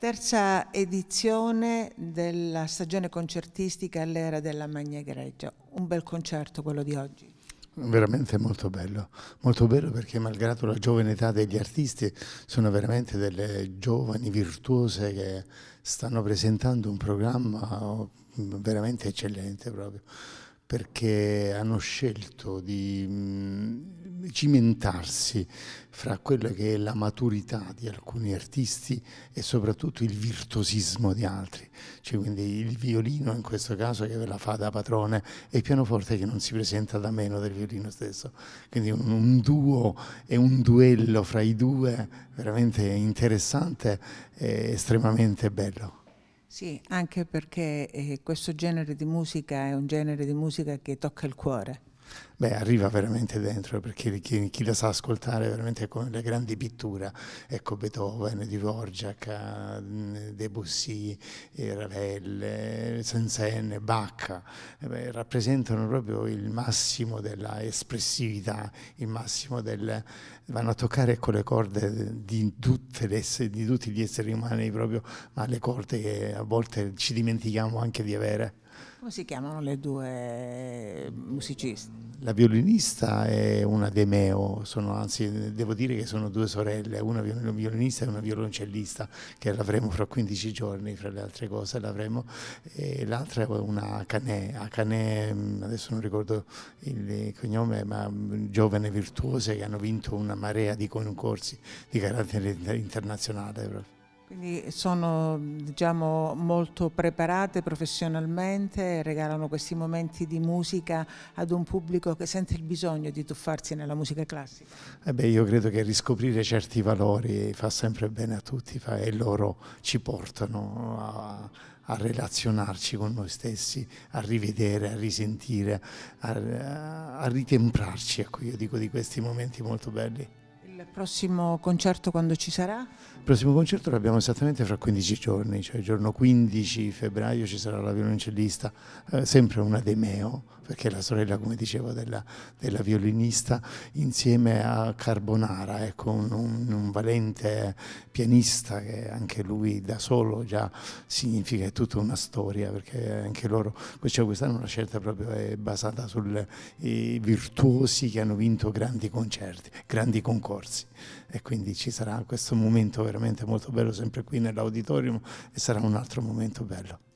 Terza edizione della stagione concertistica all'era della Magna Greggia. Un bel concerto quello di oggi. Veramente molto bello, molto bello perché malgrado la giovane età degli artisti sono veramente delle giovani virtuose che stanno presentando un programma oh, veramente eccellente proprio perché hanno scelto di mm, cimentarsi fra quello che è la maturità di alcuni artisti e soprattutto il virtuosismo di altri. Cioè, quindi il violino in questo caso che ve la fa da padrone e il pianoforte che non si presenta da meno del violino stesso. Quindi un, un duo e un duello fra i due veramente interessante e estremamente bello. Sì, anche perché eh, questo genere di musica è un genere di musica che tocca il cuore beh, arriva veramente dentro, perché chi, chi, la sa ascoltare è veramente come le grandi pitture, ecco Beethoven, Dvorak, Debussy, eh, Ravel, eh, Saint-Saëns, Bach, eh, beh, rappresentano proprio il massimo della espressività, il massimo del... vanno a toccare con ecco, le corde di, esseri, di tutti gli esseri umani proprio, ma le corde che a volte ci dimentichiamo anche di avere. Come si chiamano le due musiciste? La violinista è una Demeo, sono, anzi devo dire che sono due sorelle, una violinista e una violoncellista che l'avremo fra 15 giorni, fra le altre cose l'avremo, e l'altra è una Canè, Canè mm, adesso non ricordo il cognome, ma mm, giovane virtuose che hanno vinto una marea di concorsi di carattere internazionale. Proprio. Quindi sono diciamo, molto preparate professionalmente, regalano questi momenti di musica ad un pubblico che sente il bisogno di tuffarsi nella musica classica. Eh beh, io credo che riscoprire certi valori fa sempre bene a tutti fa, e loro ci portano a, a relazionarci con noi stessi, a rivedere, a risentire, a, a ritemprarci, ecco, io dico di questi momenti molto belli. Il prossimo concerto quando ci sarà? Il prossimo concerto l'abbiamo esattamente fra 15 giorni, cioè il giorno 15 febbraio ci sarà la violoncellista, eh, sempre una Demeo, perché è la sorella, come dicevo, della, della violinista, insieme a Carbonara, ecco, un, un, un, valente pianista che anche lui da solo già significa è tutta una storia, perché anche loro, cioè quest'anno la scelta proprio è basata sui virtuosi che hanno vinto grandi concerti, grandi concorsi diversi e quindi ci sarà questo momento veramente molto bello sempre qui nell'auditorium e sarà un altro momento bello.